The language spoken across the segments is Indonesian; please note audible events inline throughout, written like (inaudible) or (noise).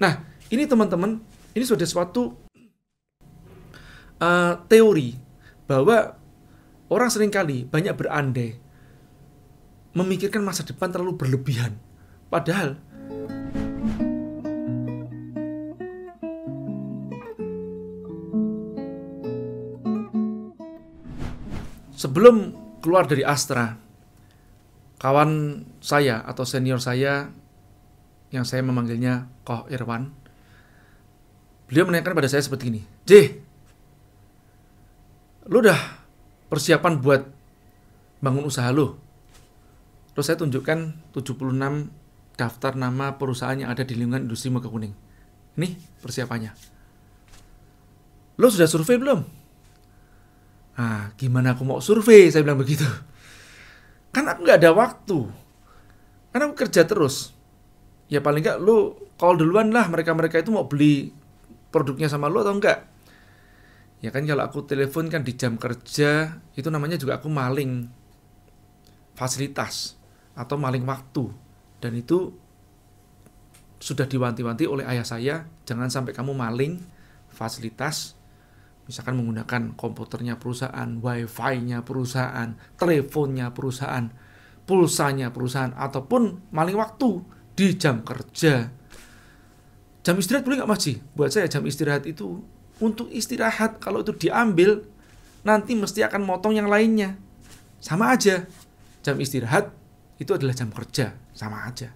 Nah, ini teman-teman, ini sudah suatu uh, teori bahwa orang seringkali banyak berandai memikirkan masa depan terlalu berlebihan. Padahal sebelum keluar dari Astra, kawan saya atau senior saya yang saya memanggilnya Koh Irwan, beliau menanyakan pada saya seperti ini, J, lu udah persiapan buat bangun usaha lu? Terus saya tunjukkan 76 daftar nama perusahaan yang ada di lingkungan industri Muka Kuning. Ini persiapannya. Lo sudah survei belum? Nah, gimana aku mau survei? Saya bilang begitu. Kan aku nggak ada waktu. Karena aku kerja terus ya paling nggak lu call duluan lah mereka-mereka itu mau beli produknya sama lu atau enggak ya kan kalau aku telepon kan di jam kerja itu namanya juga aku maling fasilitas atau maling waktu dan itu sudah diwanti-wanti oleh ayah saya jangan sampai kamu maling fasilitas misalkan menggunakan komputernya perusahaan, wifi-nya perusahaan, teleponnya perusahaan, pulsanya perusahaan ataupun maling waktu di jam kerja. Jam istirahat boleh nggak Mas Ji? Buat saya jam istirahat itu untuk istirahat kalau itu diambil nanti mesti akan motong yang lainnya. Sama aja. Jam istirahat itu adalah jam kerja, sama aja.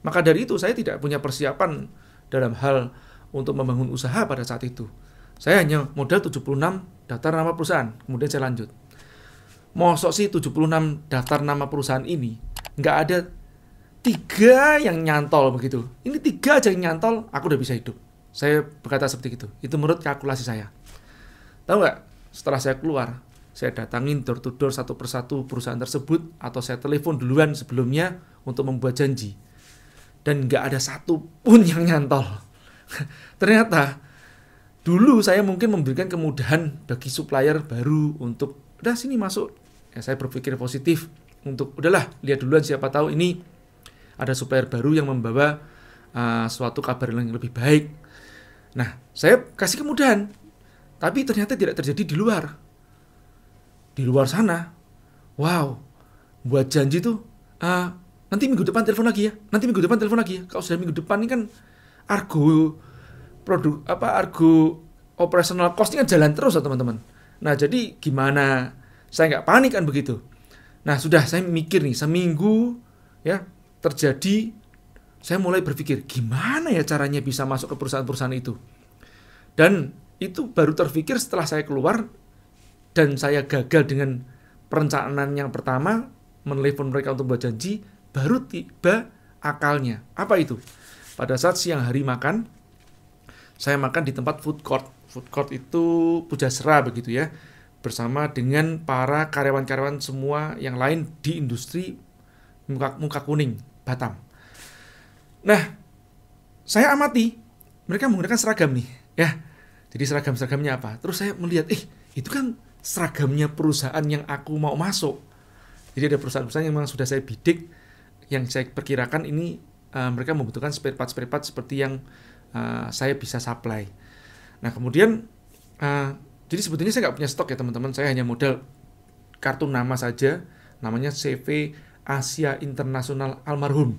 Maka dari itu saya tidak punya persiapan dalam hal untuk membangun usaha pada saat itu. Saya hanya modal 76 daftar nama perusahaan, kemudian saya lanjut. Mosok sih 76 daftar nama perusahaan ini nggak ada tiga yang nyantol begitu. Ini tiga aja yang nyantol, aku udah bisa hidup. Saya berkata seperti itu. Itu menurut kalkulasi saya. Tahu nggak? Setelah saya keluar, saya datangin door to door satu persatu perusahaan tersebut atau saya telepon duluan sebelumnya untuk membuat janji. Dan nggak ada satu pun yang nyantol. (laughs) Ternyata dulu saya mungkin memberikan kemudahan bagi supplier baru untuk udah sini masuk. Ya, saya berpikir positif untuk udahlah lihat duluan siapa tahu ini ada supplier baru yang membawa uh, suatu kabar yang lebih baik. Nah, saya kasih kemudahan, tapi ternyata tidak terjadi di luar. Di luar sana, wow, buat janji tuh, uh, nanti minggu depan telepon lagi ya, nanti minggu depan telepon lagi ya. Kalau sudah minggu depan ini kan argo produk apa argo operational cost ini kan jalan terus ya teman-teman. Nah jadi gimana? Saya nggak panik kan begitu. Nah sudah saya mikir nih seminggu ya terjadi saya mulai berpikir gimana ya caranya bisa masuk ke perusahaan-perusahaan itu. Dan itu baru terpikir setelah saya keluar dan saya gagal dengan perencanaan yang pertama menelepon mereka untuk buat janji, baru tiba akalnya. Apa itu? Pada saat siang hari makan, saya makan di tempat food court. Food court itu pujasera begitu ya, bersama dengan para karyawan-karyawan semua yang lain di industri muka, muka kuning Batam. Nah, saya amati mereka menggunakan seragam nih, ya. Jadi seragam-seragamnya apa? Terus saya melihat, eh itu kan seragamnya perusahaan yang aku mau masuk. Jadi ada perusahaan-perusahaan yang memang sudah saya bidik, yang saya perkirakan ini uh, mereka membutuhkan spare part spare part seperti yang uh, saya bisa supply. Nah kemudian uh, jadi sebetulnya saya nggak punya stok ya teman-teman, saya hanya modal kartu nama saja, namanya CV Asia Internasional almarhum.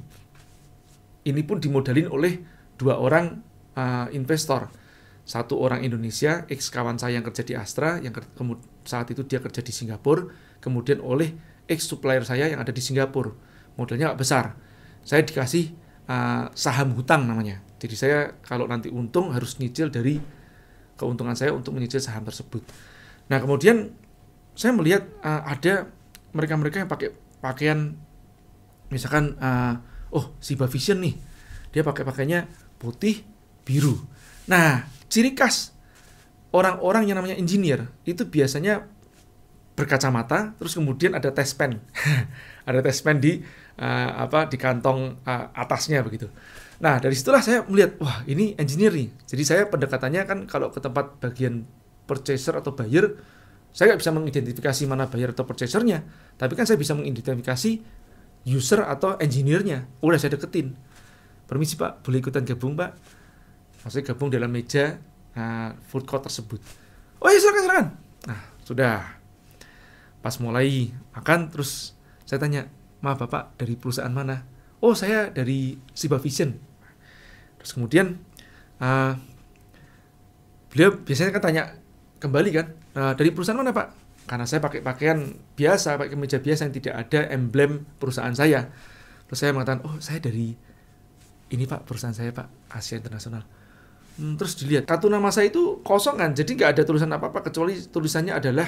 Ini pun dimodalin oleh dua orang uh, investor. Satu orang Indonesia, ex kawan saya yang kerja di Astra, yang saat itu dia kerja di Singapura, kemudian oleh ex supplier saya yang ada di Singapura. Modalnya nggak besar. Saya dikasih uh, saham hutang namanya. Jadi saya kalau nanti untung harus nyicil dari keuntungan saya untuk menyicil saham tersebut. Nah kemudian saya melihat uh, ada mereka-mereka yang pakai pakaian misalkan uh, oh si vision nih dia pakai pakainya putih biru. Nah ciri khas orang-orang yang namanya engineer itu biasanya berkacamata terus kemudian ada test pen (laughs) ada test pen di uh, apa di kantong uh, atasnya begitu nah dari situlah saya melihat wah ini engineer nih jadi saya pendekatannya kan kalau ke tempat bagian purchaser atau buyer saya nggak bisa mengidentifikasi mana buyer atau purchasernya, tapi kan saya bisa mengidentifikasi user atau engineer Udah saya deketin. Permisi Pak, boleh ikutan gabung Pak? Maksudnya gabung dalam meja uh, food court tersebut. Oh iya silakan silakan. Nah sudah. Pas mulai makan terus saya tanya, maaf bapak dari perusahaan mana? Oh saya dari Siba Vision. Terus kemudian uh, beliau biasanya kan tanya kembali kan, Eh, dari perusahaan mana Pak? Karena saya pakai pakaian biasa, pakai kemeja biasa yang tidak ada emblem perusahaan saya. Terus saya mengatakan, oh saya dari ini Pak, perusahaan saya Pak, Asia Internasional. Hmm, terus dilihat, kartu nama saya itu kosong kan, jadi nggak ada tulisan apa-apa, kecuali tulisannya adalah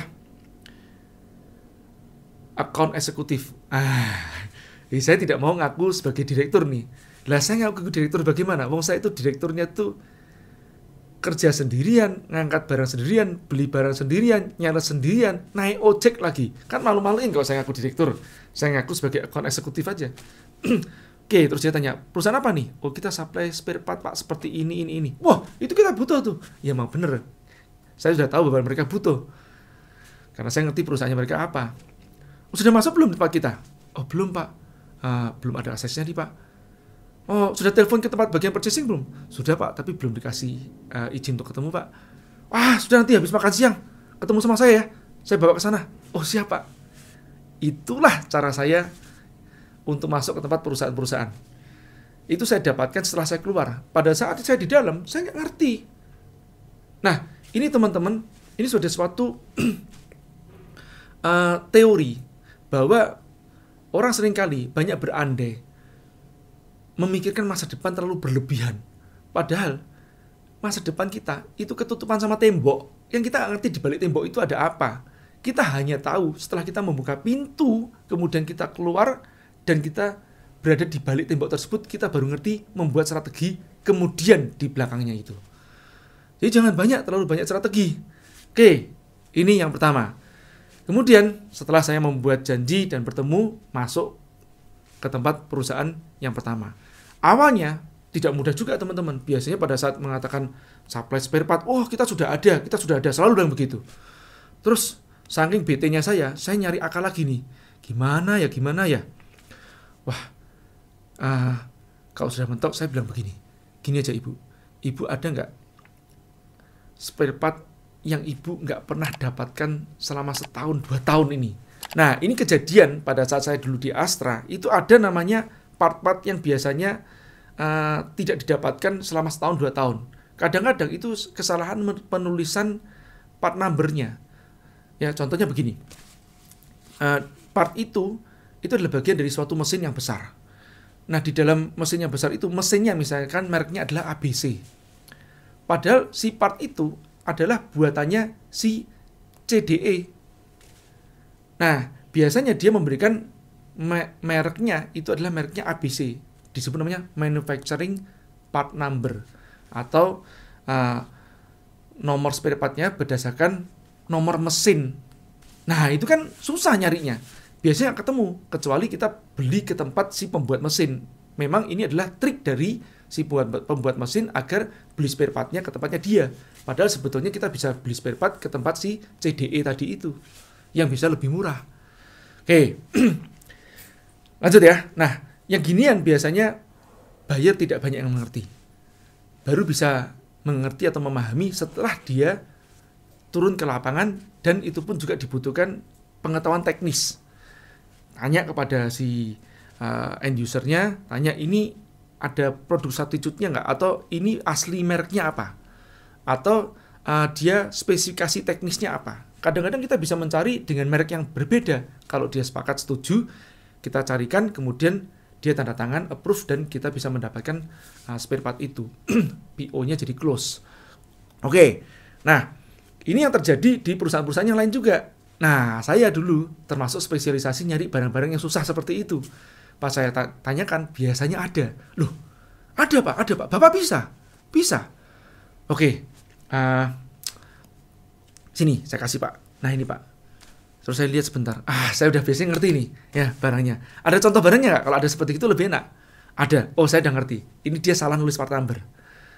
account eksekutif. Ah, (laughs) saya tidak mau ngaku sebagai direktur nih. Lah saya ngaku direktur bagaimana? Wong saya itu direkturnya tuh kerja sendirian, ngangkat barang sendirian, beli barang sendirian, nyala sendirian, naik ojek lagi. Kan malu-maluin kalau saya ngaku direktur. Saya ngaku sebagai account eksekutif aja. (clears throat) Oke, terus dia tanya, perusahaan apa nih? Oh, kita supply spare part, Pak, seperti ini, ini, ini. Wah, itu kita butuh tuh. Ya, emang bener. Saya sudah tahu bahwa mereka butuh. Karena saya ngerti perusahaannya mereka apa. sudah masuk belum tempat kita? Oh, belum, Pak. Uh, belum ada aksesnya nih, Pak Oh, sudah telepon ke tempat bagian purchasing belum? Sudah, Pak, tapi belum dikasih uh, izin untuk ketemu, Pak. Wah, sudah nanti habis makan siang. Ketemu sama saya ya. Saya bawa ke sana. Oh, siap, Pak. Itulah cara saya untuk masuk ke tempat perusahaan-perusahaan. Itu saya dapatkan setelah saya keluar. Pada saat saya di dalam, saya nggak ngerti. Nah, ini teman-teman, ini sudah suatu uh, (clears throat) teori bahwa orang seringkali banyak berandai memikirkan masa depan terlalu berlebihan. Padahal masa depan kita itu ketutupan sama tembok. Yang kita ngerti di balik tembok itu ada apa. Kita hanya tahu setelah kita membuka pintu, kemudian kita keluar dan kita berada di balik tembok tersebut, kita baru ngerti membuat strategi kemudian di belakangnya itu. Jadi jangan banyak terlalu banyak strategi. Oke, ini yang pertama. Kemudian setelah saya membuat janji dan bertemu, masuk ke tempat perusahaan yang pertama. Awalnya tidak mudah juga teman-teman. Biasanya pada saat mengatakan supply spare part, oh kita sudah ada, kita sudah ada, selalu bilang begitu. Terus saking BT-nya saya, saya nyari akal lagi nih. Gimana ya, gimana ya? Wah, uh, kalau sudah mentok saya bilang begini. Gini aja ibu, ibu ada nggak spare part yang ibu nggak pernah dapatkan selama setahun dua tahun ini. Nah ini kejadian pada saat saya dulu di Astra itu ada namanya part-part yang biasanya uh, tidak didapatkan selama setahun dua tahun. Kadang-kadang itu kesalahan penulisan part numbernya. Ya contohnya begini, uh, part itu itu adalah bagian dari suatu mesin yang besar. Nah di dalam mesin yang besar itu mesinnya misalkan mereknya adalah ABC. Padahal si part itu adalah buatannya si CDE. Nah, biasanya dia memberikan mereknya itu adalah mereknya ABC disebut namanya manufacturing part number atau uh, nomor spare partnya berdasarkan nomor mesin. Nah itu kan susah nyarinya. Biasanya ketemu kecuali kita beli ke tempat si pembuat mesin. Memang ini adalah trik dari si pembuat, pembuat mesin agar beli spare partnya ke tempatnya dia. Padahal sebetulnya kita bisa beli spare part ke tempat si CDE tadi itu yang bisa lebih murah. Oke, okay (clears throat) Lanjut ya. Nah, yang ginian biasanya buyer tidak banyak yang mengerti. Baru bisa mengerti atau memahami setelah dia turun ke lapangan dan itu pun juga dibutuhkan pengetahuan teknis. Tanya kepada si uh, end usernya, tanya ini ada produk substitute-nya nggak? Atau ini asli mereknya apa? Atau uh, dia spesifikasi teknisnya apa? Kadang-kadang kita bisa mencari dengan merek yang berbeda. Kalau dia sepakat setuju, kita carikan kemudian dia tanda tangan approve dan kita bisa mendapatkan uh, spare part itu (clears throat) PO-nya jadi close oke okay. nah ini yang terjadi di perusahaan-perusahaan yang lain juga nah saya dulu termasuk spesialisasi nyari barang-barang yang susah seperti itu pas saya ta tanyakan biasanya ada loh ada pak ada pak bapak bisa bisa oke okay. uh, sini saya kasih pak nah ini pak Terus saya lihat sebentar. Ah, saya udah biasanya ngerti nih ya barangnya. Ada contoh barangnya nggak? Kalau ada seperti itu lebih enak. Ada. Oh, saya udah ngerti. Ini dia salah nulis part number.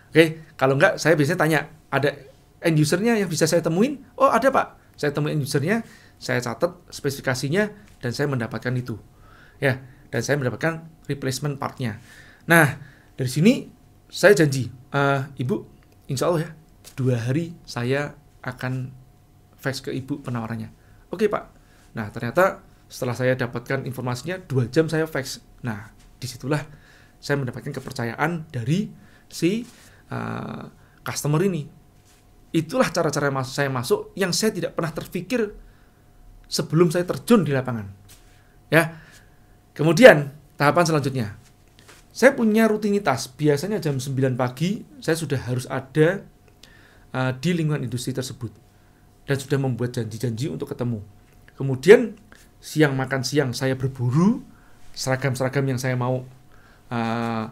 Oke, kalau nggak saya biasanya tanya ada end usernya yang bisa saya temuin. Oh, ada pak. Saya temuin end usernya, saya catat spesifikasinya dan saya mendapatkan itu. Ya, dan saya mendapatkan replacement partnya. Nah, dari sini saya janji, uh, ibu, insya Allah ya, dua hari saya akan fax ke ibu penawarannya Oke pak. Nah ternyata setelah saya dapatkan informasinya dua jam saya fax. Nah disitulah saya mendapatkan kepercayaan dari si uh, customer ini. Itulah cara-cara mas saya masuk yang saya tidak pernah terpikir sebelum saya terjun di lapangan. Ya. Kemudian tahapan selanjutnya. Saya punya rutinitas, biasanya jam 9 pagi saya sudah harus ada uh, di lingkungan industri tersebut dan sudah membuat janji-janji untuk ketemu. Kemudian siang makan siang saya berburu seragam-seragam yang saya mau uh,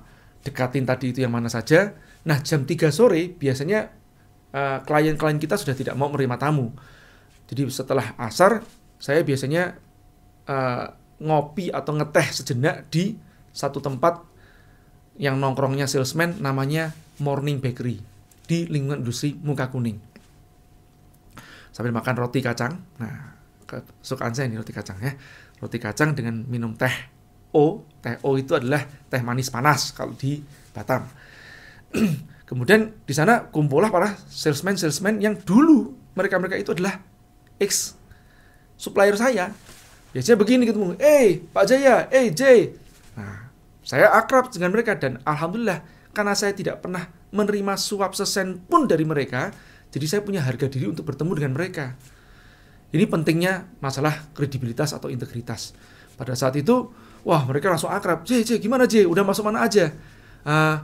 dekatin tadi itu yang mana saja. Nah jam 3 sore biasanya klien eh, klien-klien kita sudah tidak mau menerima tamu. Jadi setelah asar saya biasanya uh, ngopi atau ngeteh sejenak di satu tempat yang nongkrongnya salesman namanya Morning Bakery di lingkungan industri Muka Kuning sambil makan roti kacang. Nah, kesukaan saya ini roti kacang ya. Roti kacang dengan minum teh O. Teh O itu adalah teh manis panas kalau di Batam. (clears throat) Kemudian di sana kumpullah para salesman-salesman yang dulu mereka-mereka itu adalah ex supplier saya. Biasanya begini ketemu, "Eh, Pak Jaya, eh J." Nah, saya akrab dengan mereka dan alhamdulillah karena saya tidak pernah menerima suap sesen pun dari mereka, jadi saya punya harga diri untuk bertemu dengan mereka. Ini pentingnya masalah kredibilitas atau integritas. Pada saat itu, wah mereka langsung akrab. J, J, gimana J? Udah masuk mana aja? Uh,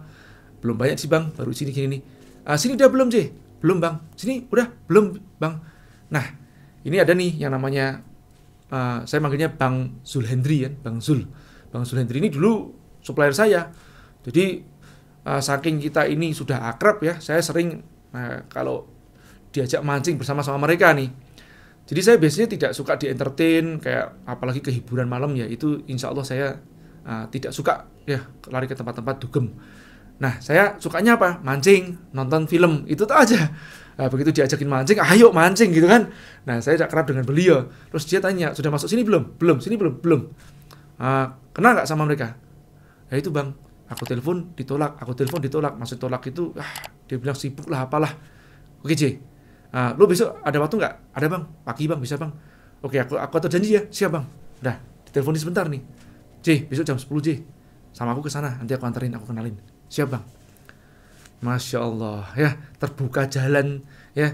belum banyak sih bang, baru sini gini nih. Uh, sini udah belum J? Belum bang. Sini udah belum bang. Nah, ini ada nih yang namanya, uh, saya manggilnya Bang Zul Hendri ya, kan? Bang Zul. Bang Zul Hendri ini dulu supplier saya. Jadi uh, saking kita ini sudah akrab ya, saya sering uh, kalau diajak mancing bersama sama mereka nih. Jadi saya biasanya tidak suka di entertain kayak apalagi kehiburan malam ya itu insya Allah saya uh, tidak suka ya lari ke tempat-tempat dugem. Nah saya sukanya apa? Mancing, nonton film itu tuh aja. Nah, begitu diajakin mancing, ayo mancing gitu kan. Nah saya tidak kerap dengan beliau. Terus dia tanya sudah masuk sini belum? Belum sini belum belum. Uh, kenal nggak sama mereka? Ya itu bang, aku telepon ditolak, aku telepon ditolak. Maksud tolak itu ah, dia bilang sibuk lah apalah. Oke J, Ah, lu besok ada waktu nggak ada bang pagi bang bisa bang oke aku aku atur janji ya siap bang udah diteleponin sebentar nih J besok jam 10 J sama aku ke sana nanti aku anterin aku kenalin siap bang masya Allah ya terbuka jalan ya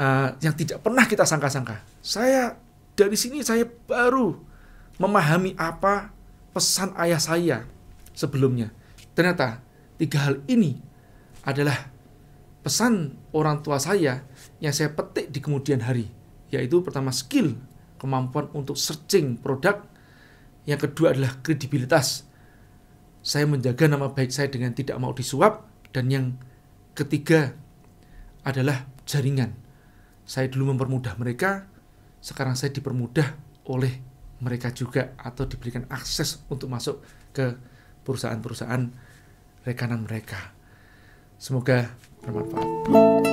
uh, yang tidak pernah kita sangka-sangka saya dari sini saya baru memahami apa pesan ayah saya sebelumnya ternyata tiga hal ini adalah pesan orang tua saya yang saya petik di kemudian hari, yaitu pertama skill, kemampuan untuk searching produk, yang kedua adalah kredibilitas. Saya menjaga nama baik saya dengan tidak mau disuap dan yang ketiga adalah jaringan. Saya dulu mempermudah mereka, sekarang saya dipermudah oleh mereka juga atau diberikan akses untuk masuk ke perusahaan-perusahaan rekanan mereka. Semoga bermanfaat.